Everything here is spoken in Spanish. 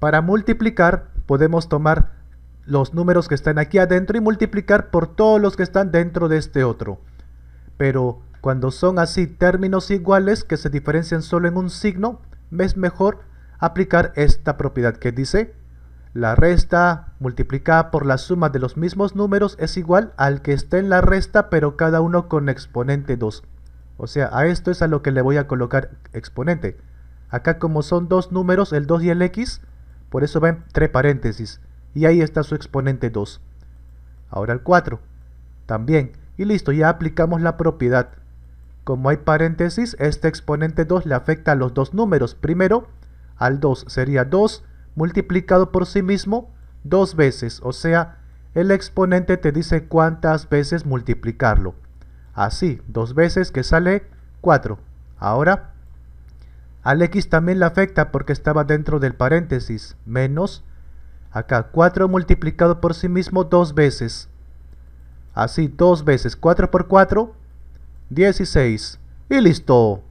Para multiplicar podemos tomar los números que están aquí adentro y multiplicar por todos los que están dentro de este otro. Pero cuando son así términos iguales que se diferencian solo en un signo, es mejor aplicar esta propiedad que dice la resta multiplicada por la suma de los mismos números es igual al que está en la resta pero cada uno con exponente 2. O sea, a esto es a lo que le voy a colocar exponente. Acá como son dos números, el 2 y el x, por eso ven tres paréntesis y ahí está su exponente 2. Ahora el 4. También. Y listo, ya aplicamos la propiedad. Como hay paréntesis, este exponente 2 le afecta a los dos números. Primero, al 2 sería 2 multiplicado por sí mismo dos veces. O sea, el exponente te dice cuántas veces multiplicarlo. Así, dos veces que sale 4. Ahora, al x también le afecta porque estaba dentro del paréntesis, menos, acá 4 multiplicado por sí mismo dos veces. Así, dos veces, 4 por 4, 16. Y listo.